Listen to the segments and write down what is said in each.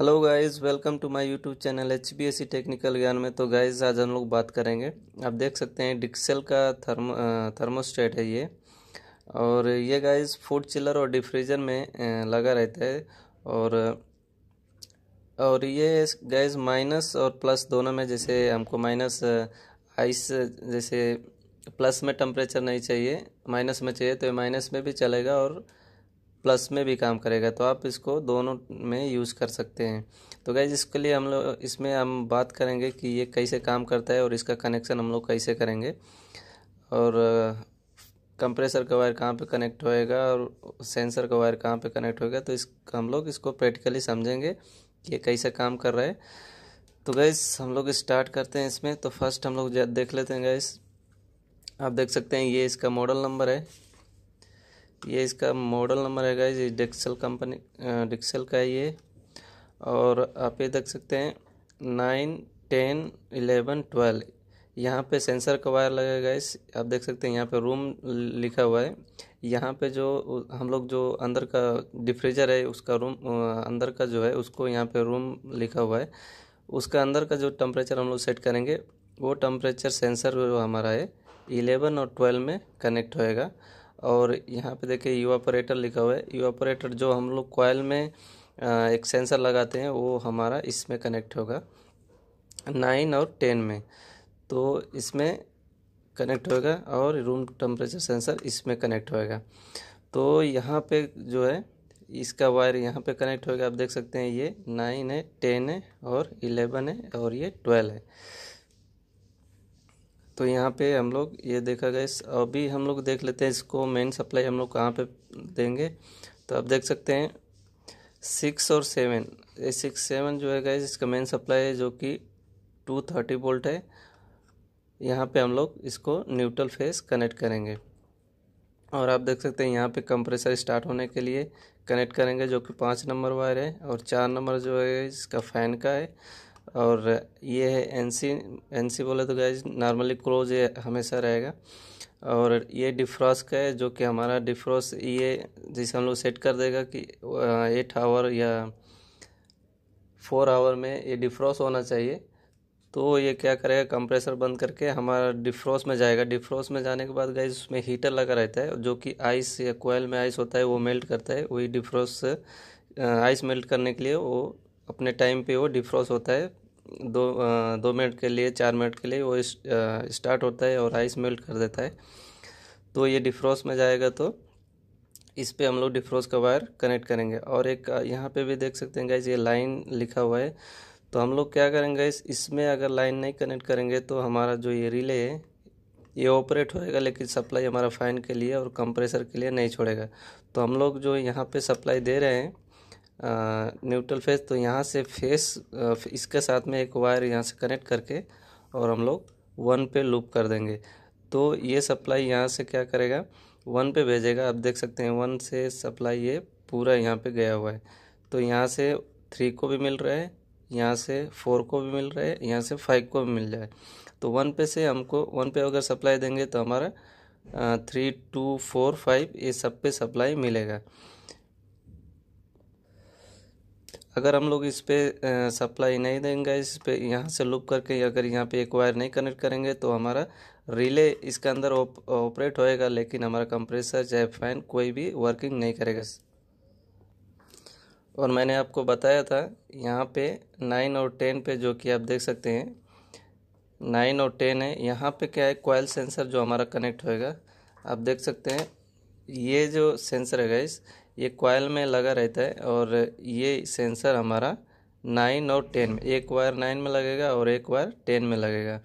hello guys welcome to my YouTube channel H B S C technical ज्ञान में तो guys आज हम लोग बात करेंगे आप देख सकते हैं डिक्सेल का थर्म थर्मोस्टेट है ये और ये गाइस फूड चिलर और डिफ्रीजर में लगा रहता है और और ये गाइस माइनस और प्लस दोनों में जैसे हमको माइनस आइस जैसे प्लस में टम्परेचर नहीं चाहिए माइनस में चाहिए तो माइनस में भी चलेगा और प्लस में भी काम करेगा तो आप इसको दोनों में यूज़ कर सकते हैं तो गैज इसके लिए हम लोग इसमें हम बात करेंगे कि ये कैसे काम करता है और इसका कनेक्शन हम लोग कैसे करेंगे और कंप्रेसर का वायर कहाँ पे कनेक्ट होएगा और सेंसर का वायर कहाँ पे कनेक्ट होएगा तो इस हम लोग इसको प्रैक्टिकली समझेंगे कि ये कैसे काम कर रहा है तो गैस हम लोग स्टार्ट करते हैं इसमें तो फर्स्ट हम लोग देख लेते हैं गैस आप देख सकते हैं ये इसका मॉडल नंबर है ये इसका मॉडल नंबर है गाइज डिक्सल कंपनी डिक्सल का ये और आप ये देख सकते हैं नाइन टेन इलेवन ट्वेल्व यहाँ पे सेंसर का वायर लगेगा इस आप देख सकते हैं यहाँ पे रूम लिखा हुआ है यहाँ पे जो हम लोग जो अंदर का डिफ्रीजर है उसका रूम अंदर का जो है उसको यहाँ पे रूम लिखा हुआ है उसका अंदर का जो टम्परेचर हम लोग सेट करेंगे वो टम्परेचर सेंसर जो हमारा है इलेवन और ट्वेल्व में कनेक्ट होएगा और यहाँ पे देखिए यू ऑपरेटर लिखा हुआ है यू ऑपरेटर जो हम लोग कॉयल में एक सेंसर लगाते हैं वो हमारा इसमें कनेक्ट होगा नाइन और टेन में तो इसमें कनेक्ट होगा और रूम टेम्परेचर सेंसर इसमें कनेक्ट होएगा तो यहाँ पे जो है इसका वायर यहाँ पे कनेक्ट होगा आप देख सकते हैं ये नाइन है टेन है और इलेवन है और ये ट्वेल्व है तो यहाँ पे हम लोग ये देखा गया अभी हम लोग देख लेते हैं इसको मेन सप्लाई हम लोग कहाँ पे देंगे तो आप देख सकते हैं सिक्स और सेवन ये सिक्स सेवन जो है गैस इसका मेन सप्लाई है जो कि टू थर्टी वोल्ट है यहाँ पे हम लोग इसको न्यूट्रल फेस कनेक्ट करेंगे और आप देख सकते हैं यहाँ पे कंप्रेसर स्टार्ट होने के लिए कनेक्ट करेंगे जो कि पाँच नंबर वायर है और चार नंबर जो है इसका फ़ैन का है और ये है एन सी एन सी बोले तो गैज नॉर्मली क्लोज ये हमेशा रहेगा और ये डिफ्रॉस का है जो कि हमारा डिफ्रॉस ये जिसे हम लोग सेट कर देगा कि एट आवर या फोर आवर में ये डिफ्रॉस होना चाहिए तो ये क्या करेगा कंप्रेसर बंद करके हमारा डिफ्रॉस में जाएगा डिफ्रॉस में जाने के बाद गैस उसमें हीटर लगा रहता है जो कि आइस या कोयल में आइस होता है वो मेल्ट करता है वही डिफ्रॉस आइस मेल्ट करने के लिए वो अपने टाइम पे वो डिफ्रॉस होता है दो दो मिनट के लिए चार मिनट के लिए वो स्टार्ट होता है और आइस मेल्ट कर देता है तो ये डिफ्रोस में जाएगा तो इस पर हम लोग डिफ्रोस का वायर कनेक्ट करेंगे और एक यहाँ पे भी देख सकते हैं गाइज ये लाइन लिखा हुआ है तो हम लोग क्या करेंगे इस इसमें अगर लाइन नहीं कनेक्ट करेंगे तो हमारा जो ये रिले है ये ऑपरेट होएगा लेकिन सप्लाई हमारा फ़ैन के लिए और कंप्रेसर के लिए नहीं छोड़ेगा तो हम लोग जो यहाँ पे सप्लाई दे रहे हैं न्यूट्रल फेस तो यहाँ से फेस इसके साथ में एक वायर यहाँ से कनेक्ट करके और हम लोग वन पे लूप कर देंगे तो ये सप्लाई यहाँ से क्या करेगा वन पे भेजेगा आप देख सकते हैं वन से सप्लाई ये पूरा यहाँ पे गया हुआ है तो यहाँ से थ्री को भी मिल रहा है यहाँ से फोर को भी मिल रहा है यहाँ से फाइव को भी मिल जाए तो वन पे से हमको वन पे अगर सप्लाई देंगे तो हमारा थ्री टू फोर फाइव ये सब पे सप्लाई मिलेगा अगर हम लोग इस पर सप्लाई नहीं देंगे इस पर यहाँ से लूप करके अगर यहाँ पे एक वायर नहीं कनेक्ट करेंगे तो हमारा रिले इसके अंदर ऑपरेट होएगा लेकिन हमारा कंप्रेसर चाहे फैन कोई भी वर्किंग नहीं करेगा और मैंने आपको बताया था यहाँ पे नाइन और टेन पे जो कि आप देख सकते हैं नाइन और टेन है यहाँ पे क्या है कोयल सेंसर जो हमारा कनेक्ट होएगा आप देख सकते हैं ये जो सेंसर है इस ये कॉयल में लगा रहता है और ये सेंसर हमारा नाइन और टेन में एक वायर नाइन में लगेगा और एक वायर टेन में लगेगा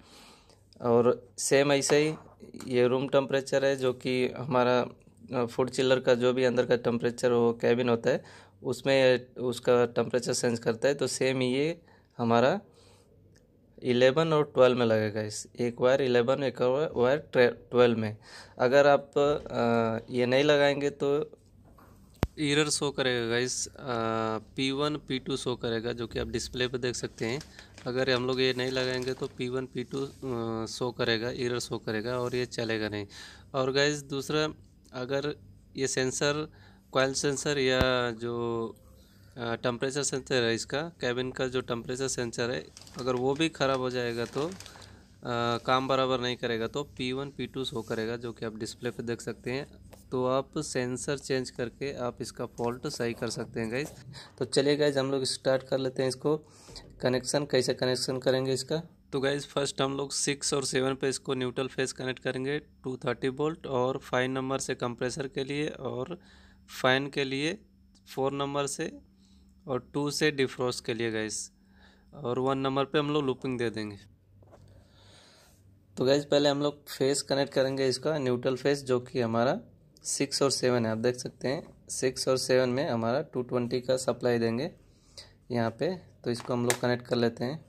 और सेम ऐसे ही ये रूम टेम्परेचर है जो कि हमारा फूड चिल्लर का जो भी अंदर का टेम्परेचर वो कैबिन होता है उसमें उसका टेम्परेचर सेंस करता है तो सेम ये हमारा इलेवन और ट्वेल्व में लगेगा इस एक वायर इलेवन एक वायर ट्वेल्व में अगर आप ये नहीं लगाएंगे तो एरर शो करेगा guys P one P two show करेगा जो कि आप डिस्प्ले पर देख सकते हैं अगर हम लोग ये नहीं लगाएंगे तो P one P two show करेगा एरर शो करेगा और ये चलेगा नहीं और गाइस दूसरा अगर ये सेंसर कॉयल सेंसर या जो टम्परेचर सेंसर है इसका कैबिन का जो टम्परेचर सेंसर है अगर वो भी ख़राब हो जाएगा तो आ, काम बराबर नहीं करेगा तो P1 P2 शो करेगा जो कि आप डिस्प्ले पे देख सकते हैं तो आप सेंसर चेंज करके आप इसका फॉल्ट सही कर सकते हैं गाइज तो चलिए गाइज हम लोग स्टार्ट कर लेते हैं इसको कनेक्शन कैसे कनेक्शन करेंगे इसका तो गाइज फर्स्ट हम लोग सिक्स और सेवन पे इसको न्यूट्रल फेस कनेक्ट करेंगे टू थर्टी बोल्ट और फाइव नंबर से कंप्रेसर के लिए और फैन के लिए फोर नंबर से और टू से डिफ्रॉस्ट के लिए गाइज और वन नंबर पे हम लोग लूपिंग दे देंगे तो गैज़ पहले हम लोग फेस कनेक्ट करेंगे इसका न्यूट्रल फेस जो कि हमारा सिक्स और सेवन है आप देख सकते हैं सिक्स और सेवन में हमारा टू ट्वेंटी का सप्लाई देंगे यहाँ पे तो इसको हम लोग कनेक्ट कर लेते हैं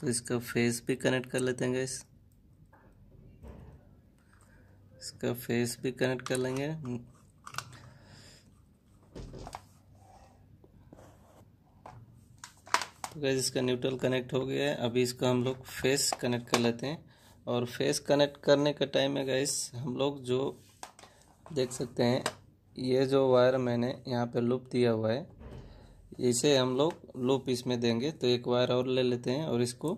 तो इसका फेस भी कनेक्ट कर लेते हैं गैस इसका फेस भी कनेक्ट कर लेंगे तो गैस इसका न्यूट्रल कनेक्ट हो गया है अभी इसका हम लोग फेस कनेक्ट कर लेते हैं और फेस कनेक्ट करने का टाइम है गैस हम लोग जो देख सकते हैं ये जो वायर मैंने यहाँ पे लूप दिया हुआ है इसे हम लोग लूप इसमें देंगे तो एक वायर और ले लेते हैं और इसको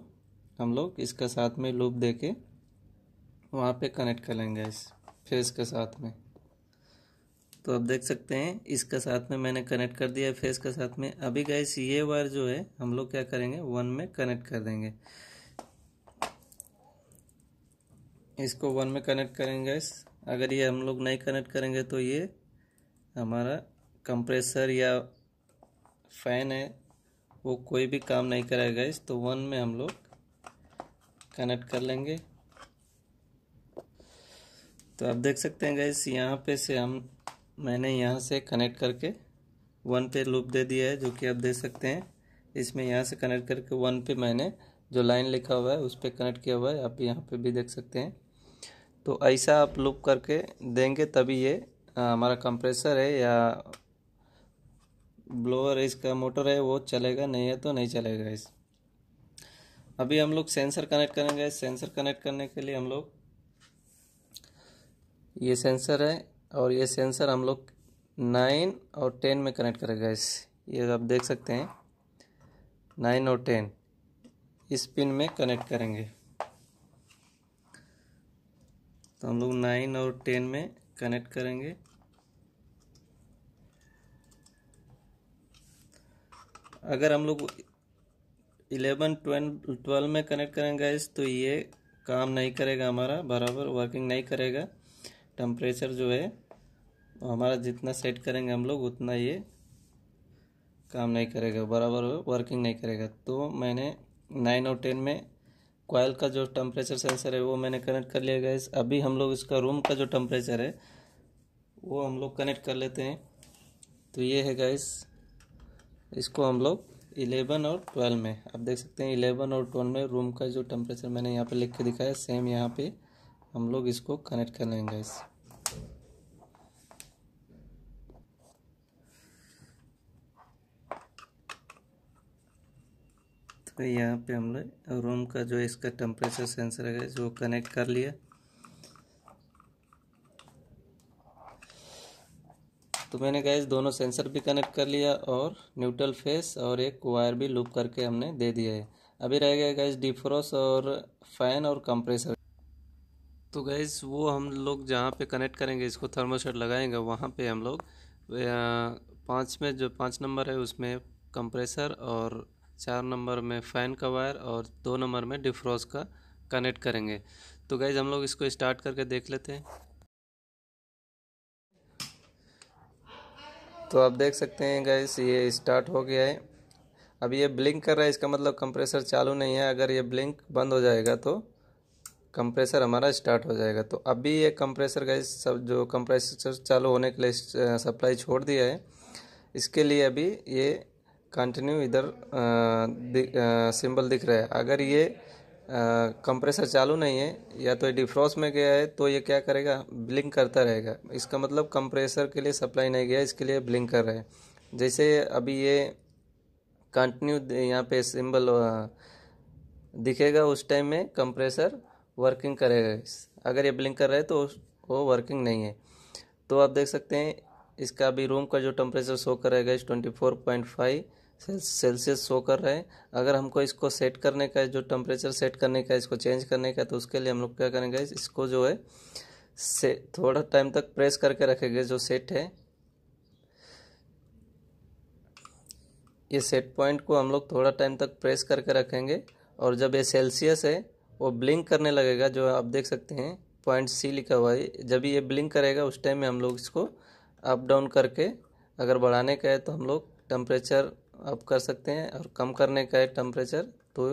हम लोग इसका साथ में लूप दे के वहाँ पर कनेक्ट कर लेंगे इस फेस के साथ में तो आप देख सकते हैं इसका साथ में मैंने कनेक्ट कर दिया फेस का साथ में अभी गैस ये वायर जो है हम लोग क्या करेंगे वन में कनेक्ट कर देंगे इसको वन में कनेक्ट करेंगे गैस अगर ये हम लोग नहीं कनेक्ट करेंगे तो ये हमारा कंप्रेसर या फैन है वो कोई भी काम नहीं करेगा गैस तो वन में हम लोग कनेक्ट कर लेंगे तो आप देख सकते हैं गैस यहाँ पे से हम मैंने यहाँ से कनेक्ट करके वन पे लूप दे दिया है जो कि आप देख सकते हैं इसमें यहाँ से कनेक्ट करके वन पे मैंने जो लाइन लिखा हुआ है उस पर कनेक्ट किया हुआ है आप यहाँ पे भी देख सकते हैं तो ऐसा आप लूप करके देंगे तभी ये हमारा कंप्रेसर है या ब्लोअर इसका मोटर है वो चलेगा नहीं है तो नहीं चलेगा इस अभी हम लोग सेंसर कनेक्ट करेंगे सेंसर कनेक्ट करने के लिए हम लोग ये सेंसर है और ये सेंसर हम लोग नाइन और टेन में कनेक्ट करेगा इस ये आप देख सकते हैं नाइन और टेन इस पिन में कनेक्ट करेंगे तो हम लोग नाइन और टेन में कनेक्ट करेंगे अगर हम लोग इलेवन ट्वेल्व में कनेक्ट करेंगे इस तो ये काम नहीं करेगा हमारा बराबर वर्किंग नहीं करेगा टेम्परेचर जो है हमारा जितना सेट करेंगे हम लोग उतना ये काम नहीं करेगा बराबर वर्किंग नहीं करेगा तो मैंने नाइन और टेन में कोयल का जो टेम्परेचर सेंसर है वो मैंने कनेक्ट कर लिया गया अभी हम लोग इसका रूम का जो टेम्परेचर है वो हम लोग कनेक्ट कर लेते हैं तो ये है गैस इसको हम लोग इलेवन और ट्वेल्व में आप देख सकते हैं इलेवन और ट्वेल्व में रूम का जो टेम्परेचर मैंने यहाँ पे लिख के दिखाया सेम यहाँ पे हम लोग इसको कनेक्ट कर लेंगे गैस तो यहाँ पे हम लोग रूम का जो इसका टेम्परेचर सेंसर है जो कनेक्ट कर लिया तो मैंने कहा दोनों सेंसर भी कनेक्ट कर लिया और न्यूट्रल फेस और एक वायर भी लूप करके हमने दे दिया है अभी रह गया गैस डिफ्रोस और फैन और कंप्रेसर तो गैस वो हम लोग जहाँ पे कनेक्ट करेंगे इसको थर्मोशेट लगाएंगे वहाँ पे हम लोग पाँच में जो पाँच नंबर है उसमें कंप्रेसर और चार नंबर में फ़ैन का वायर और दो नंबर में डिफ्रोज का कनेक्ट करेंगे तो गाइज हम लोग इसको स्टार्ट करके देख लेते हैं तो आप देख सकते हैं गैस ये स्टार्ट हो गया है अब ये ब्लिंक कर रहा है इसका मतलब कंप्रेसर चालू नहीं है अगर ये ब्लिंक बंद हो जाएगा तो कंप्रेसर हमारा स्टार्ट हो जाएगा तो अभी ये कंप्रेसर गैस सब जो कंप्रेसर चालू होने के लिए सप्लाई छोड़ दिया है इसके लिए अभी ये कंटिन्यू इधर सिंबल दिख रहा है अगर ये कंप्रेसर चालू नहीं है या तो ये डिफ्रॉस में गया है तो ये क्या करेगा ब्लिंक करता रहेगा इसका मतलब कंप्रेसर के लिए सप्लाई नहीं गया इसके लिए ब्लिंक कर रहे हैं जैसे अभी ये कंटिन्यू यहाँ पे सिंबल दिखेगा उस टाइम में कंप्रेसर वर्किंग करेगा अगर ये ब्लिंक कर रहे हैं तो वो वर्किंग नहीं है तो आप देख सकते हैं इसका अभी रूम का जो टेम्परेचर शो कर रहेगा इस twenty four point five Celsius show कर रहे हैं अगर हमको इसको सेट करने का जो टेम्परेचर सेट करने का इसको चेंज करने का तो उसके लिए हम लोग क्या करेंगे इसको जो है से थोड़ा टाइम तक प्रेस करके रखेंगे जो सेट है ये सेट पॉइंट को हम लोग थोड़ा टाइम तक प्रेस करके रखेंगे और जब ये सेल्सियस है वो ब्लिंक करने लगेगा जो आप देख सकते हैं पॉइंट सी लिखा हुआ है जब ये ब्लिंक करेगा उस टाइम में हम लोग इसको अप डाउन करके अगर बढ़ाने का है तो हम लोग टेम्परेचर अप कर सकते हैं और कम करने का है टेम्परेचर तो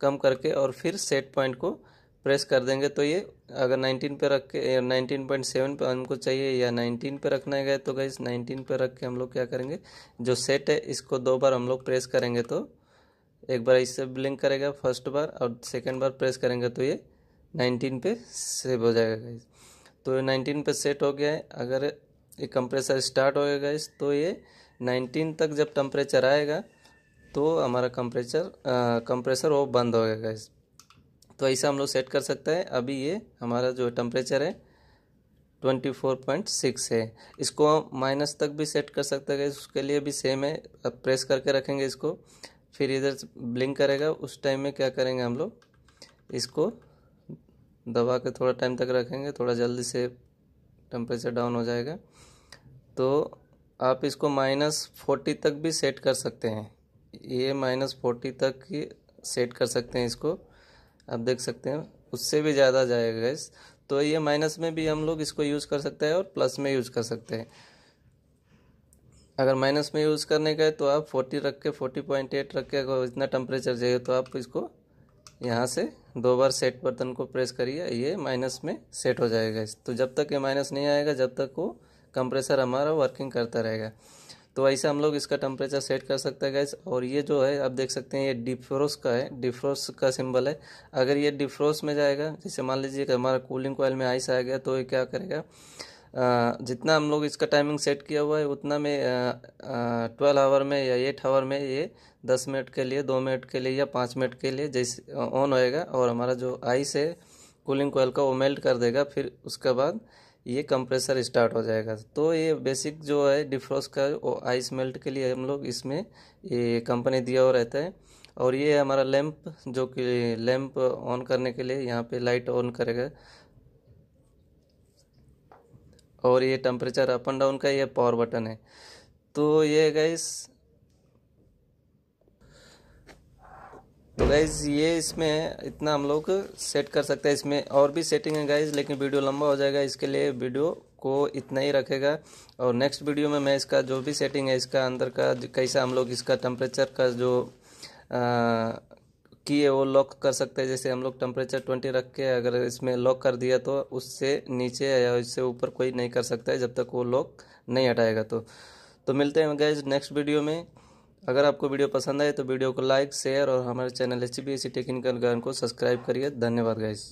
कम करके और फिर सेट पॉइंट को प्रेस कर देंगे तो ये अगर 19 पे रख के या पॉइंट पे हमको चाहिए या 19 पे रखना है तो गई 19 पे रख के हम लोग क्या करेंगे जो सेट है इसको दो बार हम लोग प्रेस करेंगे तो एक बार इससे ब्लिंक करेगा फर्स्ट बार और सेकेंड बार प्रेस करेंगे तो ये 19 पे सेव हो जाएगा गई तो नाइनटीन पे सेट हो गया है अगर ये कंप्रेसर स्टार्ट होएगा इस तो ये 19 तक जब टम्परेचर आएगा तो हमारा कंप्रेचर कंप्रेसर वो बंद होएगा इस तो ऐसा हम लोग सेट कर सकते हैं अभी ये हमारा जो टम्परेचर है 24.6 है इसको माइनस तक भी सेट कर सकते हैं उसके लिए भी सेम है अब प्रेस करके रखेंगे इसको फिर इधर ब्लिंक करेगा उस टाइम में क्या करेंगे हम लोग इसको दबा के थोड़ा टाइम तक रखेंगे थोड़ा जल्दी से टेम्परेचर डाउन हो जाएगा तो आप इसको माइनस फोर्टी तक भी सेट कर सकते हैं ये माइनस फोर्टी तक ही सेट कर सकते हैं इसको आप देख सकते हैं उससे भी ज़्यादा जाएगा गैस तो ये माइनस में भी हम लोग इसको यूज़ कर सकते हैं और प्लस में यूज़ कर सकते हैं अगर माइनस में यूज़ करने का है तो आप फोर्टी रख के फोर्टी पॉइंट एट रख के अगर इतना टेम्परेचर चाहिए तो आप इसको यहाँ से दो बार सेट बर्तन को प्रेस करिए ये माइनस में सेट हो जाएगा तो जब तक ये माइनस नहीं आएगा जब तक वो कंप्रेसर हमारा वर्किंग करता रहेगा तो ऐसे हम लोग इसका टेम्परेचर सेट कर सकते हैं गैस और ये जो है आप देख सकते हैं ये डिफ्रोस का है डिफ्रोस का सिंबल है अगर ये डिफ्रोस में जाएगा जैसे मान लीजिए कि हमारा कूलिंग कोयल में आइस आ गया तो ये क्या करेगा जितना हम लोग इसका टाइमिंग सेट किया हुआ है उतना में ट्वेल्व आवर में या एट आवर में ये दस मिनट के लिए दो मिनट के लिए या पाँच मिनट के लिए जैसे ऑन होएगा और हमारा जो आइस है कूलिंग कोयल का वो मेल्ट कर देगा फिर उसके बाद ये कंप्रेसर स्टार्ट हो जाएगा तो ये बेसिक जो है डिफ्रोस का आइस मेल्ट के लिए हम लोग इसमें ये कंपनी दिया हुआ रहता है और ये हमारा लैंप जो कि लैंप ऑन करने के लिए यहाँ पे लाइट ऑन करेगा और ये टेम्परेचर अप एंड डाउन का ये पावर बटन है तो ये गाइस तो गाइज़ ये इसमें इतना हम लोग सेट कर सकते हैं इसमें और भी सेटिंग है गाइज़ लेकिन वीडियो लंबा हो जाएगा इसके लिए वीडियो को इतना ही रखेगा और नेक्स्ट वीडियो में मैं इसका जो भी सेटिंग है इसका अंदर का कैसा हम लोग इसका टेम्परेचर का जो की है वो लॉक कर सकते हैं जैसे हम लोग टेम्परेचर ट्वेंटी रख के अगर इसमें लॉक कर दिया तो उससे नीचे या इससे ऊपर कोई नहीं कर सकता है जब तक वो लॉक नहीं हटाएगा तो तो मिलते हैं गैज नेक्स्ट वीडियो में अगर आपको वीडियो पसंद आए तो वीडियो को लाइक शेयर और हमारे channel H B S technical गर्न को सब्सक्राइब करिए धन्यवाद गाइस